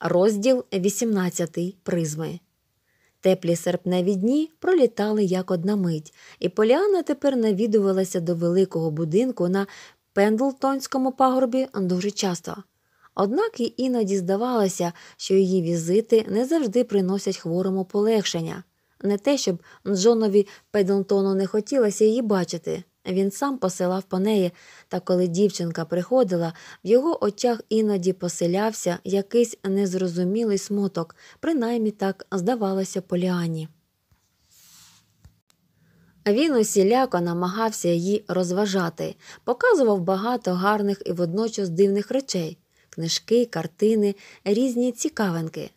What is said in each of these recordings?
Розділ 18 призми. Теплі серпневі дні пролітали як одна мить, і Поліана тепер навідувалася до великого будинку на Пендлтонському пагорбі дуже часто. Однак їй іноді здавалося, що її візити не завжди приносять хворому полегшення, не те, щоб Джонові Пендлтону не хотілося її бачити. Він сам посилав по неї, та коли дівчинка приходила, в його очах іноді поселявся якийсь незрозумілий смуток, принаймні так здавалося Поліані. Він усіляко намагався її розважати, показував багато гарних і водночас дивних речей книжки, картини, різні цікавинки.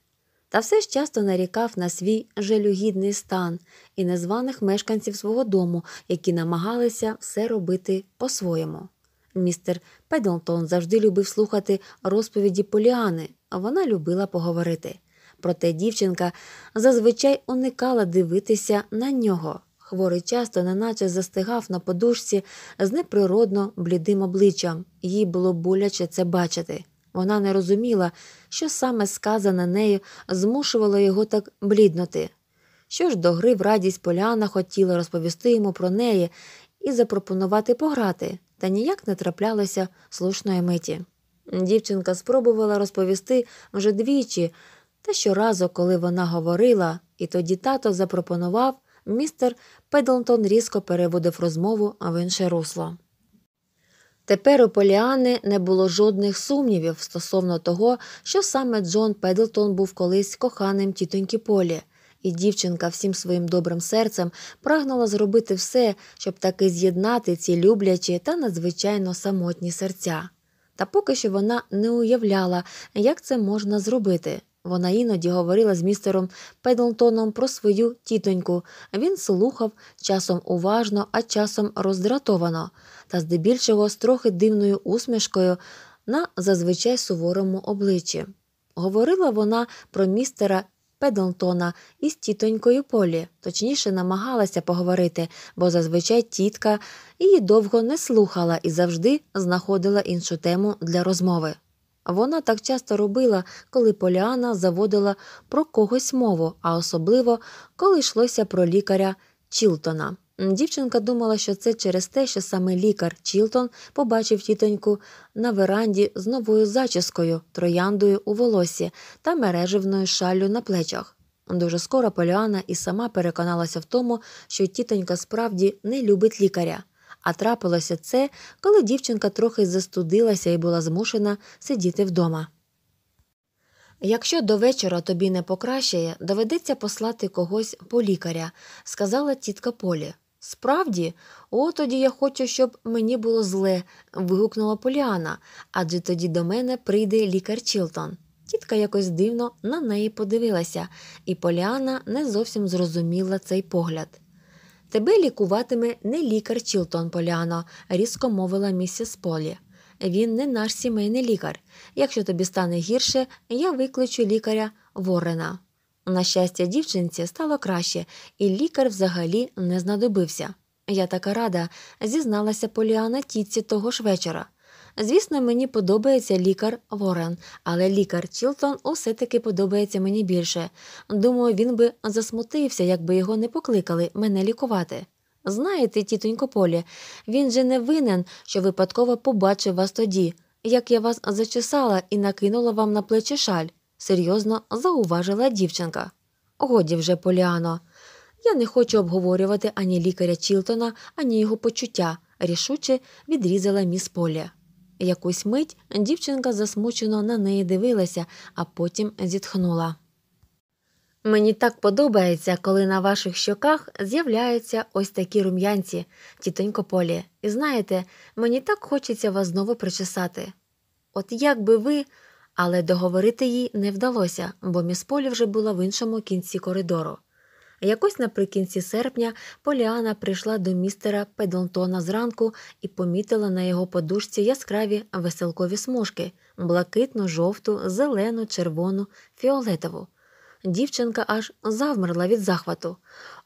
Та все ж часто нарікав на свій жалюгідний стан і незваних мешканців свого дому, які намагалися все робити по-своєму. Містер Педлтон завжди любив слухати розповіді Поліани, а вона любила поговорити. Проте дівчинка зазвичай уникала дивитися на нього. Хворий часто, неначе застигав на подушці з неприродно блідим обличчям, їй було боляче це бачити. Вона не розуміла, що саме сказане нею змушувало його так бліднути. Що ж до гри в радість Поляна хотіла розповісти йому про неї і запропонувати пограти, та ніяк не траплялося слушної миті. Дівчинка спробувала розповісти вже двічі, та щоразу, коли вона говорила, і тоді тато запропонував, містер Педлтон різко переводив розмову в інше русло. Тепер у Поліани не було жодних сумнівів стосовно того, що саме Джон Педлтон був колись коханим тітоньки Полі, і дівчинка всім своїм добрим серцем прагнула зробити все, щоб таки з'єднати ці люблячі та надзвичайно самотні серця. Та поки що вона не уявляла, як це можна зробити. Вона іноді говорила з містером Педлтоном про свою тітоньку. Він слухав часом уважно, а часом роздратовано, та здебільшого з трохи дивною усмішкою на зазвичай суворому обличчі. Говорила вона про містера Педлтона із тітонькою Полі, точніше намагалася поговорити, бо зазвичай тітка її довго не слухала і завжди знаходила іншу тему для розмови. Вона так часто робила, коли Поліана заводила про когось мову, а особливо коли йшлося про лікаря Чілтона. Дівчинка думала, що це через те, що саме лікар Чілтон побачив тітоньку на веранді з новою зачіскою, трояндою у волосі та мереживною шаллю на плечах. Дуже скоро Поліана і сама переконалася в тому, що тітонька справді не любить лікаря. А трапилося це, коли дівчинка трохи застудилася і була змушена сидіти вдома. Якщо до вечора тобі не покращає, доведеться послати когось по лікаря, сказала тітка Полі. Справді, о, тоді я хочу, щоб мені було зле. вигукнула Поліана, адже тоді до мене прийде лікар Чілтон. Тітка якось дивно на неї подивилася, і Поліана не зовсім зрозуміла цей погляд. Тебе лікуватиме не лікар Чілтон Поліано, різко мовила місіс Полі. Він не наш сімейний лікар. Якщо тобі стане гірше, я викличу лікаря Ворена. На щастя, дівчинці стало краще, і лікар взагалі не знадобився. Я така рада, зізналася Поліана тітці того ж вечора. Звісно, мені подобається лікар Ворен, але лікар Чілтон усе таки подобається мені більше. Думаю, він би засмутився, якби його не покликали мене лікувати. Знаєте, тітонько Полі, він же не винен, що випадково побачив вас тоді, як я вас зачесала і накинула вам на плечі шаль, серйозно зауважила дівчинка. Годі вже, Поліано. Я не хочу обговорювати ані лікаря Чілтона, ані його почуття, рішуче відрізала міс Полі. Якусь мить дівчинка засмучено на неї дивилася, а потім зітхнула. Мені так подобається, коли на ваших щоках з'являються ось такі рум'янці, тітонько Полі, і знаєте, мені так хочеться вас знову причесати. От як би ви, але договорити їй не вдалося, бо міс Полі вже була в іншому кінці коридору. Якось наприкінці серпня Поліана прийшла до містера Педлтона зранку і помітила на його подушці яскраві веселкові смужки блакитну, жовту, зелену, червону, фіолетову. Дівчинка аж завмерла від захвату.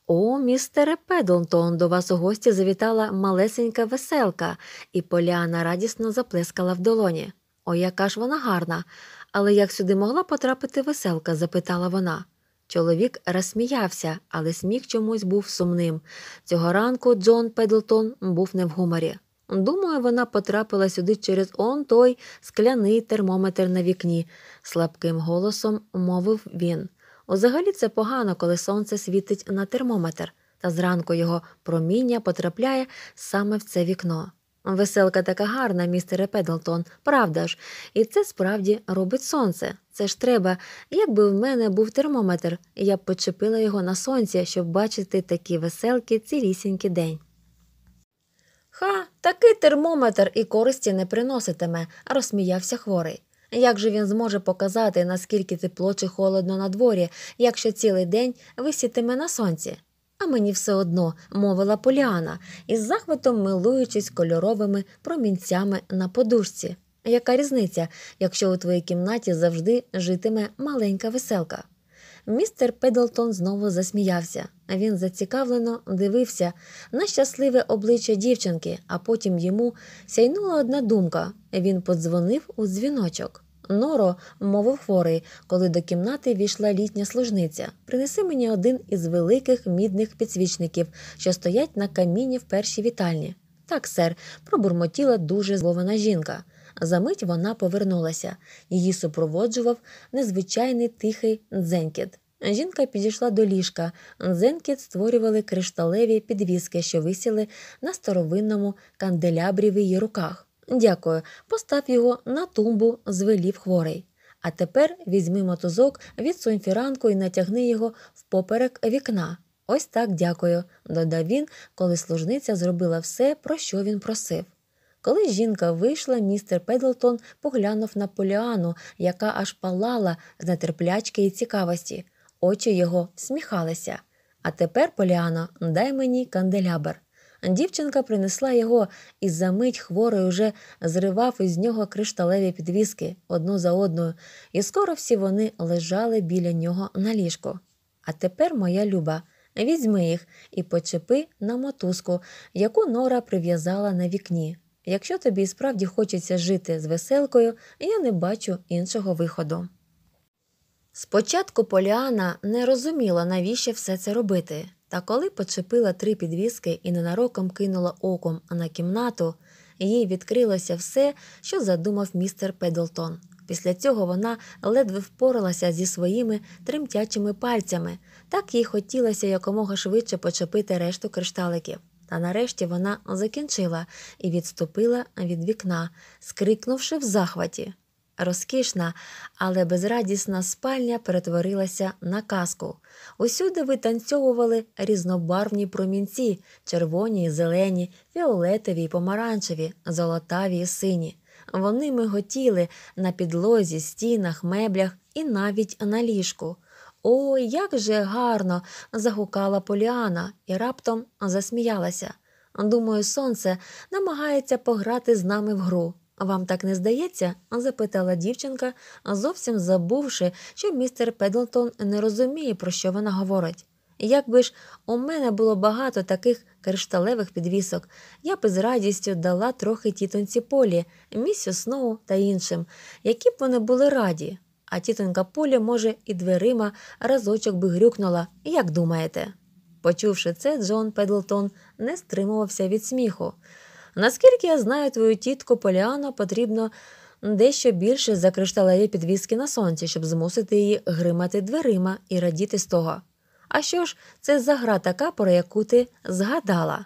О, містере Педлтон, до вас у гості завітала малесенька веселка, і Поліана радісно заплескала в долоні. О, яка ж вона гарна! Але як сюди могла потрапити веселка? запитала вона. Чоловік розсміявся, але сміх чомусь був сумним. Цього ранку Джон Педлтон був не в гуморі. Думаю, вона потрапила сюди через он той скляний термометр на вікні, слабким голосом мовив він. Узагалі це погано, коли сонце світить на термометр, та зранку його проміння потрапляє саме в це вікно. Веселка така гарна, містере Педлтон, правда ж, і це справді робить сонце. Це ж треба, якби в мене був термометр, я б почепила його на сонці, щоб бачити такі веселки цілісінький день. Ха, такий термометр і користі не приноситиме, розсміявся хворий. Як же він зможе показати, наскільки тепло чи холодно на дворі, якщо цілий день висітиме на сонці? а мені все одно, мовила Поліана, із захватом милуючись кольоровими промінцями на подушці. Яка різниця, якщо у твоїй кімнаті завжди житиме маленька веселка? Містер Педлтон знову засміявся. Він зацікавлено дивився на щасливе обличчя дівчинки, а потім йому сяйнула одна думка він подзвонив у дзвіночок. Норо, мовив хворий, коли до кімнати війшла літня служниця. Принеси мені один із великих мідних підсвічників, що стоять на каміні в першій вітальні. Так, сер, пробурмотіла дуже злована жінка. Замить вона повернулася. Її супроводжував незвичайний тихий дзенькіт. Жінка підійшла до ліжка. Дзенкіт створювали кришталеві підвіски, що висіли на старовинному канделябрі в її руках. Дякую, постав його на тумбу, звелів хворий. А тепер візьми мотузок, відсунь фіранку і натягни його впоперек вікна. Ось так дякую, додав він, коли служниця зробила все, про що він просив. Коли жінка вийшла, містер Педлтон поглянув на Поліану, яка аж палала з нетерплячки і цікавості. Очі його сміхалися. А тепер, Поліано, дай мені канделябр. Дівчинка принесла його і за мить хворий уже зривав із нього кришталеві підвіски одну за одною, і скоро всі вони лежали біля нього на ліжку. А тепер, моя люба, візьми їх і почепи на мотузку, яку Нора прив'язала на вікні. Якщо тобі справді хочеться жити з веселкою, я не бачу іншого виходу. Спочатку Поліана не розуміла, навіщо все це робити. Та коли почепила три підвіски і ненароком кинула оком на кімнату, їй відкрилося все, що задумав містер Педлтон. Після цього вона ледве впоралася зі своїми тремтячими пальцями, так їй хотілося якомога швидше почепити решту кришталиків. Та нарешті вона закінчила і відступила від вікна, скрикнувши в захваті. Розкішна, але безрадісна спальня перетворилася на казку. Усюди витанцьовували різнобарвні промінці: червоні, зелені, фіолетові, й помаранчеві, золотаві і сині. Вони миготіли на підлозі, стінах, меблях і навіть на ліжку. О, як же гарно! загукала Поліана і раптом засміялася. Думаю, сонце намагається пограти з нами в гру. Вам так не здається? запитала дівчинка, зовсім забувши, що містер Педлтон не розуміє, про що вона говорить. Якби ж у мене було багато таких кришталевих підвісок, я б із радістю дала трохи тітонці полі, місю Сноу та іншим, які б вони були раді, а тітонька полі, може, і дверима разочок би грюкнула, як думаєте? Почувши це, Джон Педлтон не стримувався від сміху. Наскільки я знаю, твою тітку Поліана потрібно дещо більше за кришталеві підвіски на сонці, щоб змусити її гримати дверима і радіти з того. А що ж, це за гра така, про яку ти згадала?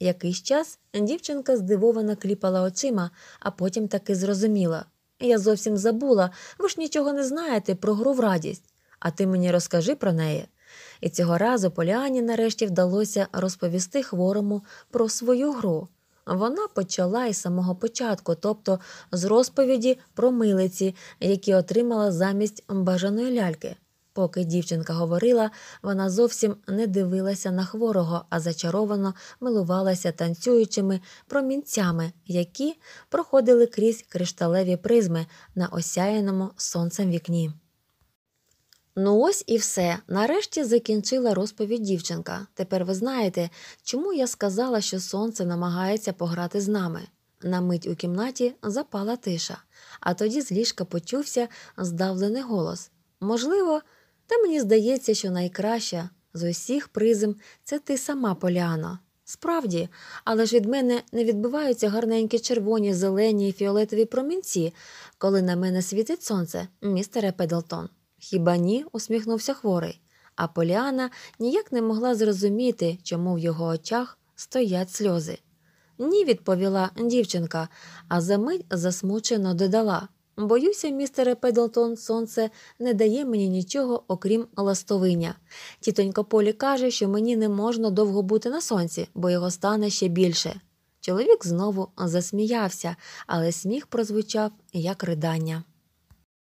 Якийсь час дівчинка здивовано кліпала очима, а потім таки зрозуміла. Я зовсім забула, ви ж нічого не знаєте про гру в радість, а ти мені розкажи про неї. І цього разу Поліані нарешті вдалося розповісти хворому про свою гру. Вона почала із самого початку, тобто з розповіді про милиці, які отримала замість бажаної ляльки. Поки дівчинка говорила, вона зовсім не дивилася на хворого, а зачаровано милувалася танцюючими промінцями, які проходили крізь кришталеві призми на осяяному сонцем вікні. Ну ось і все. Нарешті закінчила розповідь дівчинка. Тепер ви знаєте, чому я сказала, що сонце намагається пограти з нами. На мить у кімнаті запала тиша, а тоді з ліжка почувся здавлений голос. Можливо, та мені здається, що найкраща з усіх призм це ти сама, Поляно. Справді, але ж від мене не відбиваються гарненькі червоні, зелені і фіолетові промінці, коли на мене світить сонце, містере Педлтон. Хіба ні? усміхнувся хворий, а Поліана ніяк не могла зрозуміти, чому в його очах стоять сльози. Ні, відповіла дівчинка, а за мить засмучено додала Боюся, містере Педлтон, сонце не дає мені нічого, окрім ластовиня. Тітонько Полі каже, що мені не можна довго бути на сонці, бо його стане ще більше. Чоловік знову засміявся, але сміх прозвучав як ридання.